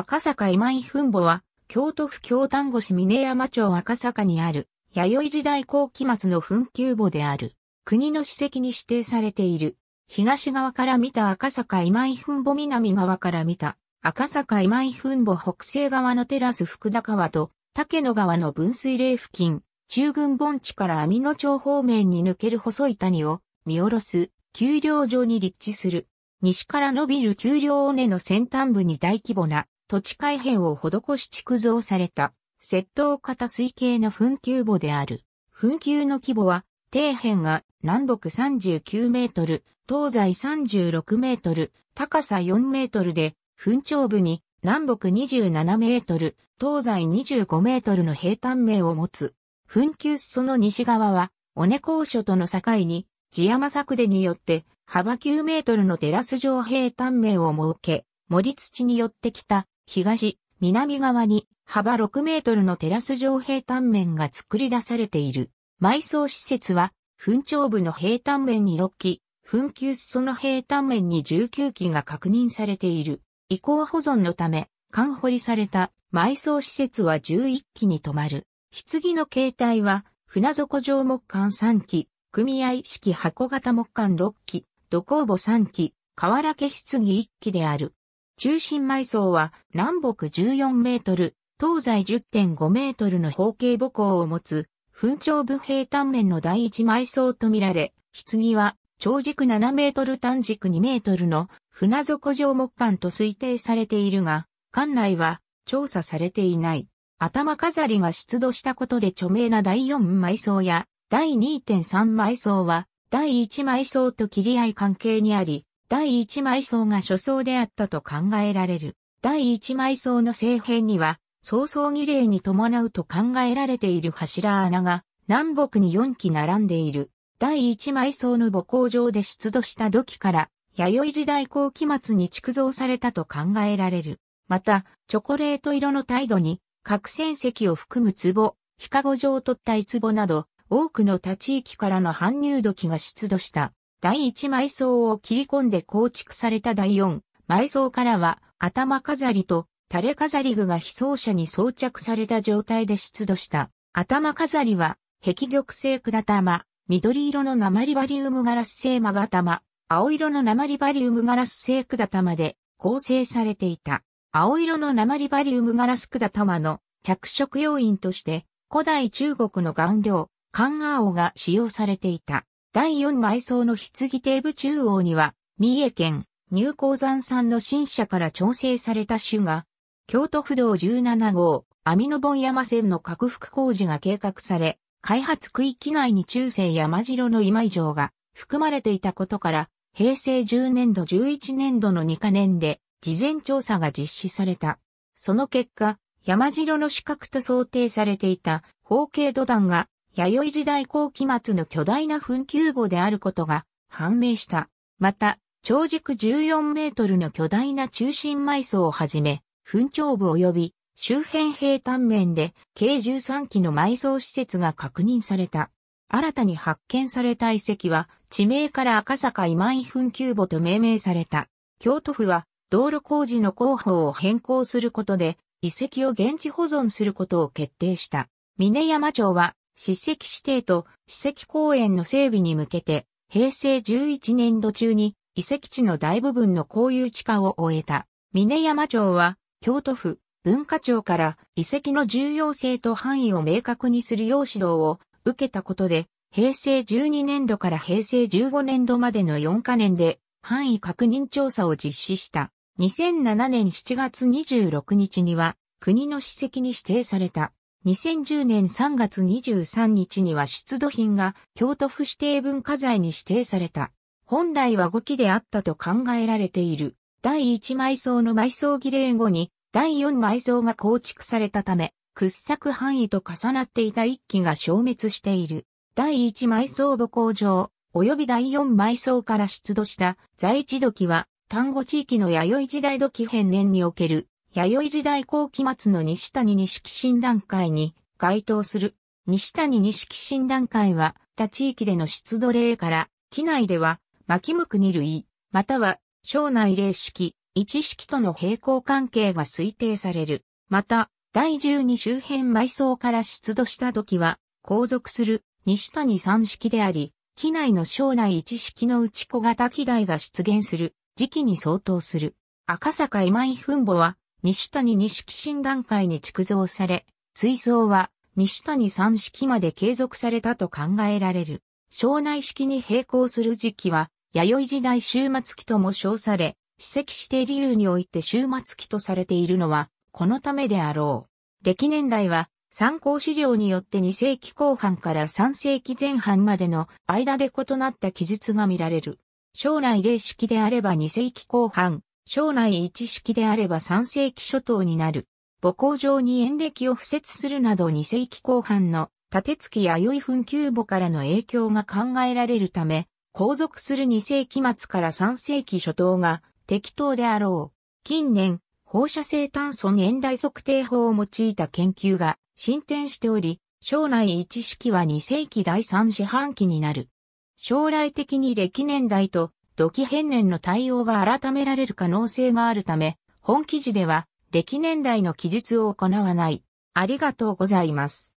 赤坂今井墳墓は、京都府京丹後市峰山町赤坂にある、弥生時代後期末の墳丘墓である。国の史跡に指定されている。東側から見た赤坂今井墳墓南側から見た赤坂今井墳墓北西側のテラス福田川と竹野川の分水嶺付近、中軍盆地から網野町方面に抜ける細い谷を見下ろす丘陵上に立地する西から伸びる丘陵尾根の先端部に大規模な土地改変を施し築造された、窃盗型水系の墳丘墓である。墳丘の規模は、底辺が南北39メートル、東西36メートル、高さ4メートルで、墳頂部に南北27メートル、東西25メートルの平坦面を持つ。墳丘裾の西側は、尾根高所との境に、地山作でによって幅9メートルのテラス上平坦面を設け、森土によってきた東、南側に幅6メートルのテラス上平坦面が作り出されている。埋葬施設は、墳頂部の平坦面に6基、墳丘裾の平坦面に19基が確認されている。移行保存のため、管掘りされた埋葬施設は11基に止まる。棺の形態は、船底上木管3基、組合式箱型木管6基、土工母3基、河原家棺一1基である。中心埋葬は南北14メートル、東西10.5メートルの方形母校を持つ、墳頂部平単面の第一埋葬とみられ、棺は長軸7メートル短軸2メートルの船底上木管と推定されているが、館内は調査されていない。頭飾りが出土したことで著名な第4埋葬や第2.3埋葬は第一枚層と切り合い関係にあり、第一枚層が初層であったと考えられる。第一枚層の正辺には、早々儀礼に伴うと考えられている柱穴が、南北に4基並んでいる。第一枚層の母校場で出土した土器から、弥生時代後期末に築造されたと考えられる。また、チョコレート色の態度に、角戦石を含む壺、ヒカゴ状突体壺など、多くの他地域からの搬入土器が出土した第1埋葬を切り込んで構築された第4埋葬からは頭飾りと垂れ飾り具が被葬者に装着された状態で出土した頭飾りは壁玉製管玉、緑色の鉛バリウムガラス製マガ玉、青色の鉛バリウムガラス製管玉で構成されていた。青色の鉛バリウムガラス管玉の着色要因として古代中国の顔料、カンアオが使用されていた。第4埋葬の棺底部中央には、三重県、入港山産の新社から調整された種が、京都府道17号、網の盆山線の拡幅工事が計画され、開発区域内に中世山城の今以上が含まれていたことから、平成10年度11年度の2カ年で事前調査が実施された。その結果、山城の資格と想定されていた方形土壇が弥生時代後期末の巨大な墳丘墓であることが判明した。また、長軸14メートルの巨大な中心埋葬をはじめ、墳頂部及び周辺平坦面で計13基の埋葬施設が確認された。新たに発見された遺跡は、地名から赤坂今井墳丘墓と命名された。京都府は、道路工事の工法を変更することで、遺跡を現地保存することを決定した。峰山町は、史跡指定と史跡公園の整備に向けて、平成11年度中に遺跡地の大部分の公有地下を終えた。峰山町は、京都府、文化庁から遺跡の重要性と範囲を明確にするよう指導を受けたことで、平成12年度から平成15年度までの4カ年で範囲確認調査を実施した。2007年7月26日には国の史跡に指定された。2010年3月23日には出土品が京都府指定文化財に指定された。本来は5期であったと考えられている。第1埋葬の埋葬儀礼後に第4埋葬が構築されたため、掘削範囲と重なっていた1基が消滅している。第1埋葬母工場、及び第4埋葬から出土した在地土器は、丹後地域の弥生時代土器編年における弥生時代後期末の西谷錦診断会に該当する。西谷錦診断会は、他地域での出土例から、機内では、巻向くに類、または、省内霊式、一式との平行関係が推定される。また、第12周辺埋葬から出土した時は、後続する西谷三式であり、機内の省内一式の内小型機台が出現する時期に相当する。赤坂今井墳墓は西谷二式診断会に築造され、追走は西谷三式まで継続されたと考えられる。庄内式に並行する時期は、弥生時代終末期とも称され、史跡指定理由において終末期とされているのは、このためであろう。歴年代は、参考資料によって2世紀後半から3世紀前半までの間で異なった記述が見られる。将来例式であれば2世紀後半、将来一式であれば3世紀初頭になる。母校上に演歴を付設するなど2世紀後半の立き弥生墳丘墓からの影響が考えられるため、後続する2世紀末から3世紀初頭が適当であろう。近年、放射性炭素年代測定法を用いた研究が進展しており、将来一式は2世紀第3四半期になる。将来的に歴年代と土器変年の対応が改められる可能性があるため、本記事では、歴年代の記述を行わない。ありがとうございます。